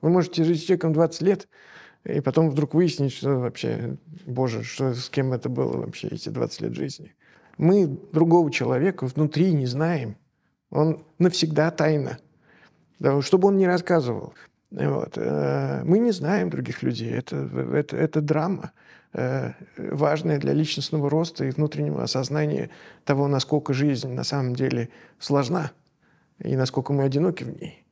Вы можете жить с человеком 20 лет, и потом вдруг выяснить, что вообще, боже, что, с кем это было вообще эти 20 лет жизни. Мы другого человека внутри не знаем. Он навсегда тайна. Да, чтобы он не рассказывал. Вот. Э, мы не знаем других людей. Это, это, это драма, э, важная для личностного роста и внутреннего осознания того, насколько жизнь на самом деле сложна и насколько мы одиноки в ней.